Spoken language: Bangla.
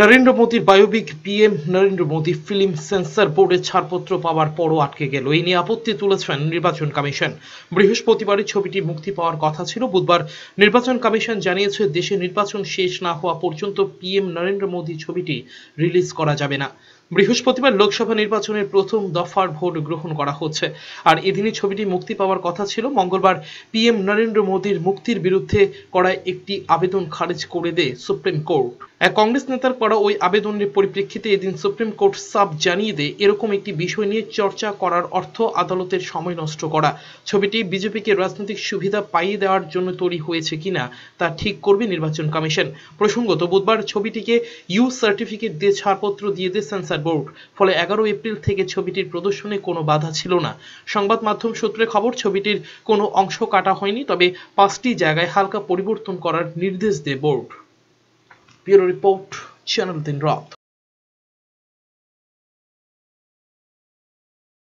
নরেন্দ্র মোদীর বায়োবিক PM Narendra Modi film censor বোর্ডের ছাড়পত্র পাওয়ার পরও আটকে গেল এই নিয়ে আপত্তি তুলেছেন নির্বাচন কমিশন বৃহস্পতিবারই ছবিটি মুক্তি পাওয়ার কথা ছিল বুধবার নির্বাচন কমিশন জানিয়েছে দেশে নির্বাচন শেষ না হওয়া পর্যন্ত পিএম নরেন্দ্র মোদী ছবিটি রিলিজ করা যাবে না বৃহস্পতিবার লোকসভা নির্বাচনের প্রথম দফার ভোট গ্রহণ করা হচ্ছে আর এদিনই ছবিটি মুক্তি পাওয়ার কথা ছিল মঙ্গলবার পিএম নরেন্দ্র মোদীর মুক্তির বিরুদ্ধে করা একটি আবেদন খারিজ করে দেয় সুপ্রিম কোর্ট এক কংগ্রেস নেতার করা ওই আবেদনের পরিপ্রেক্ষিতে এদিন সুপ্রিম কোর্ট সাব জানিয়ে দেয় এরকম একটি বিষয় নিয়ে চর্চা করার অর্থ আদালতের সময় নষ্ট করা ছবিটি বিজেপিকে রাজনৈতিক সুবিধা পাইয়ে দেওয়ার জন্য তৈরি হয়েছে কিনা তা ঠিক করবে নির্বাচন কমিশন প্রসঙ্গত বুধবার ছবিটিকে ইউ সার্টিফিকেট দিয়ে ছাড়পত্র দিয়ে দেয় সেন্সার বোর্ড ফলে এগারো এপ্রিল থেকে ছবিটির প্রদর্শনে কোনো বাধা ছিল না সংবাদ মাধ্যম সূত্রে খবর ছবিটির কোনো অংশ কাটা হয়নি তবে পাঁচটি জায়গায় হালকা পরিবর্তন করার নির্দেশ দেয় বোর্ড ব্যুরো রিপোর্ট চ্যানেল দিন রথ